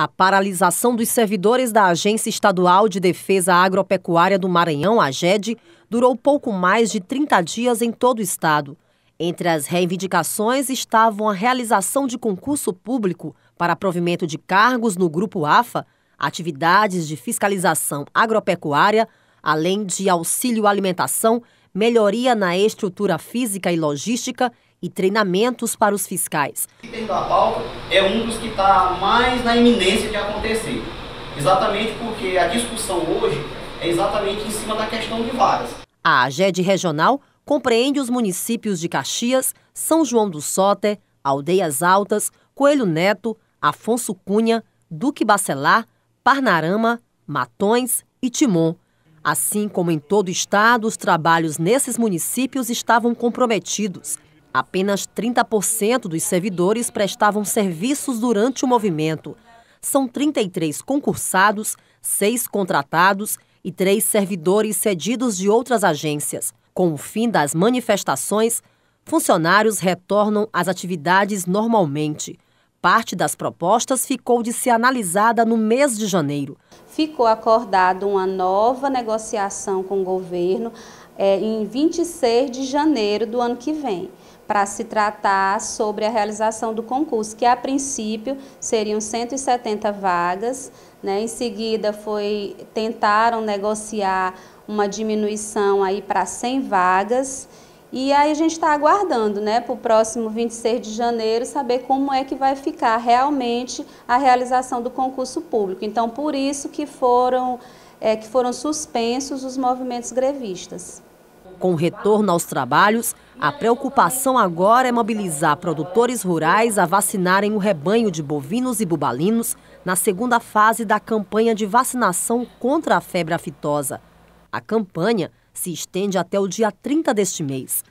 A paralisação dos servidores da Agência Estadual de Defesa Agropecuária do Maranhão, AGED, durou pouco mais de 30 dias em todo o estado. Entre as reivindicações estavam a realização de concurso público para provimento de cargos no Grupo AFA, atividades de fiscalização agropecuária, além de auxílio alimentação melhoria na estrutura física e logística e treinamentos para os fiscais. O item da pauta é um dos que está mais na iminência de acontecer, exatamente porque a discussão hoje é exatamente em cima da questão de vagas. A AGED regional compreende os municípios de Caxias, São João do Soter, Aldeias Altas, Coelho Neto, Afonso Cunha, Duque Bacelar, Parnarama, Matões e Timon. Assim como em todo o estado, os trabalhos nesses municípios estavam comprometidos. Apenas 30% dos servidores prestavam serviços durante o movimento. São 33 concursados, 6 contratados e 3 servidores cedidos de outras agências. Com o fim das manifestações, funcionários retornam às atividades normalmente. Parte das propostas ficou de ser analisada no mês de janeiro. Ficou acordada uma nova negociação com o governo é, em 26 de janeiro do ano que vem, para se tratar sobre a realização do concurso, que a princípio seriam 170 vagas. Né? Em seguida, foi tentaram negociar uma diminuição aí para 100 vagas e aí a gente está aguardando né, para o próximo 26 de janeiro saber como é que vai ficar realmente a realização do concurso público. Então, por isso que foram, é, que foram suspensos os movimentos grevistas. Com o retorno aos trabalhos, a preocupação agora é mobilizar produtores rurais a vacinarem o rebanho de bovinos e bubalinos na segunda fase da campanha de vacinação contra a febre aftosa. A campanha se estende até o dia 30 deste mês.